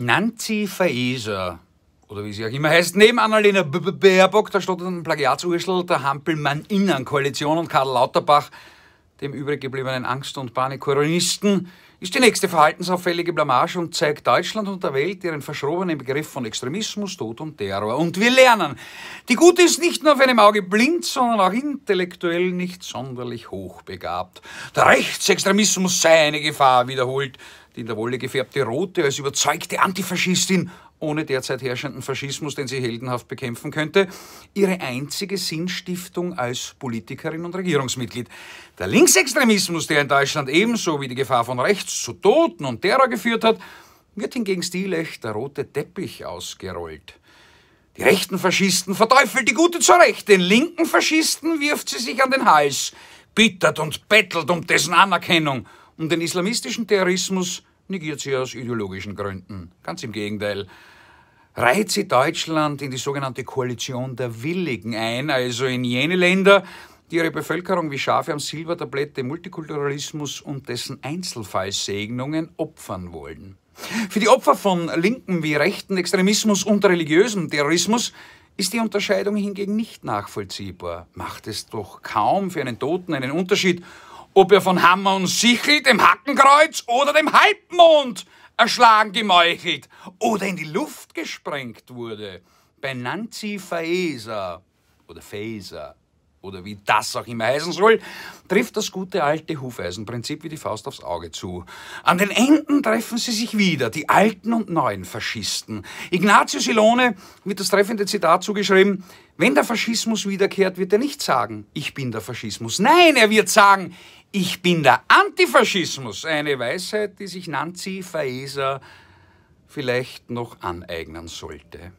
Nancy Faeser, oder wie sie auch immer heißt, neben Annalena B -B Baerbock, da steht ein Plagiatsurschel der Hampelmann-Innern-Koalition und Karl Lauterbach dem übrig gebliebenen Angst- und Panikkoronisten, ist die nächste verhaltensauffällige Blamage und zeigt Deutschland und der Welt ihren verschrobenen Begriff von Extremismus, Tod und Terror. Und wir lernen, die Gute ist nicht nur auf einem Auge blind, sondern auch intellektuell nicht sonderlich hochbegabt. Der Rechtsextremismus sei eine Gefahr, wiederholt die in der Wolle gefärbte Rote als überzeugte Antifaschistin ohne derzeit herrschenden Faschismus, den sie heldenhaft bekämpfen könnte, ihre einzige Sinnstiftung als Politikerin und Regierungsmitglied. Der Linksextremismus, der in Deutschland ebenso wie die Gefahr von rechts zu Toten und Terror geführt hat, wird hingegen stilech der rote Teppich ausgerollt. Die rechten Faschisten verteufelt die Gute zurecht, den linken Faschisten wirft sie sich an den Hals, bittert und bettelt um dessen Anerkennung, um den islamistischen Terrorismus negiert sie aus ideologischen Gründen. Ganz im Gegenteil. Reiht sie Deutschland in die sogenannte Koalition der Willigen ein, also in jene Länder, die ihre Bevölkerung wie Schafe am Silbertablett dem Multikulturalismus und dessen Einzelfallsegnungen opfern wollen. Für die Opfer von linken wie rechten Extremismus und religiösem Terrorismus ist die Unterscheidung hingegen nicht nachvollziehbar. Macht es doch kaum für einen Toten einen Unterschied, ob er von Hammer und Sichel, dem Hackenkreuz oder dem Halbmond erschlagen gemeuchelt oder in die Luft gesprengt wurde. Bei Nancy Faeser oder Faeser oder wie das auch immer heißen soll, trifft das gute alte Hufeisenprinzip wie die Faust aufs Auge zu. An den Enden treffen sie sich wieder, die alten und neuen Faschisten. Ignazio Silone wird das treffende Zitat zugeschrieben, wenn der Faschismus wiederkehrt, wird er nicht sagen, ich bin der Faschismus. Nein, er wird sagen, ich bin der Antifaschismus, eine Weisheit, die sich Nancy Faeser vielleicht noch aneignen sollte.